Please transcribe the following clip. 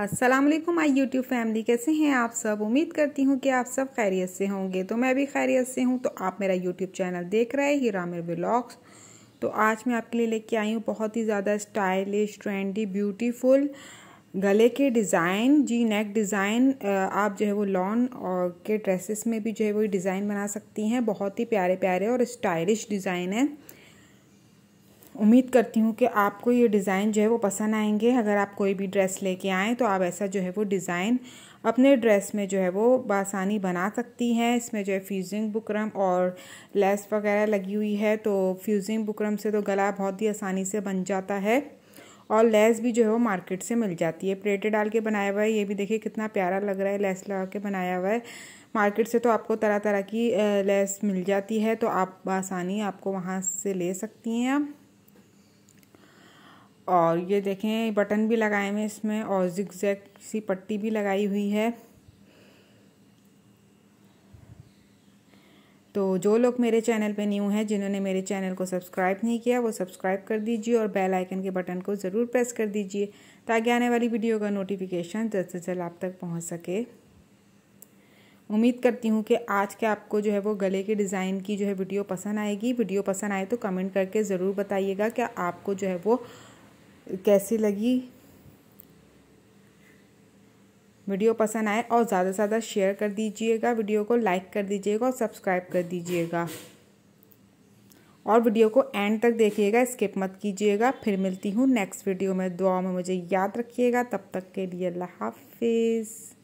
असलम आई YouTube family कैसे हैं आप सब उम्मीद करती हूँ कि आप सब खैरियत से होंगे तो मैं भी खैरियत से हूँ तो आप मेरा यूट्यूब चैनल देख रहे हैं हीरा मेरे ब्लॉग्स तो आज मैं आपके लिए लेके आई हूँ बहुत ही ज़्यादा स्टाइलिश ट्रेंडी ब्यूटीफुल गले के डिज़ाइन जी नेक डिज़ाइन आप जो है वो लॉन और के ड्रेसेस में भी जो है वो डिज़ाइन बना सकती हैं बहुत ही प्यारे प्यारे और स्टाइलिश डिज़ाइन है उम्मीद करती हूँ कि आपको ये डिज़ाइन जो है वो पसंद आएंगे अगर आप कोई भी ड्रेस लेके आएँ तो आप ऐसा जो है वो डिज़ाइन अपने ड्रेस में जो है वो बासानी बना सकती हैं इसमें जो है फ्यूज़िंग बुकरम और लेस वगैरह लगी हुई है तो फ्यूज़िंग बुकरम से तो गला बहुत ही आसानी से बन जाता है और लेस भी जो है वो मार्केट से मिल जाती है प्लेटें डाल के बनाया हुआ है ये भी देखिए कितना प्यारा लग रहा है लेस लगा के बनाया हुआ है मार्केट से तो आपको तरह तरह की लेस मिल जाती है तो आप आसानी आपको वहाँ से ले सकती हैं आप और ये देखें बटन भी लगाए हुए इसमें और जिगजैग सी पट्टी भी लगाई हुई है तो जो लोग मेरे चैनल पे न्यू हैं जिन्होंने मेरे चैनल को सब्सक्राइब नहीं किया वो सब्सक्राइब कर दीजिए और बेल आइकन के बटन को ज़रूर प्रेस कर दीजिए ताकि आने वाली वीडियो का नोटिफिकेशन जल्द से जल्द आप तक पहुंच सके उम्मीद करती हूँ कि आज के आपको जो है वो गले के डिज़ाइन की जो है वीडियो पसंद आएगी वीडियो पसंद आए तो कमेंट करके ज़रूर बताइएगा क्या आपको जो है वो कैसी लगी वीडियो पसंद आए और ज़्यादा से ज़्यादा शेयर कर दीजिएगा वीडियो को लाइक कर दीजिएगा और सब्सक्राइब कर दीजिएगा और वीडियो को एंड तक देखिएगा स्किप मत कीजिएगा फिर मिलती हूँ नेक्स्ट वीडियो में दुआ में मुझे याद रखिएगा तब तक के लिए अल्लाह हाफिज़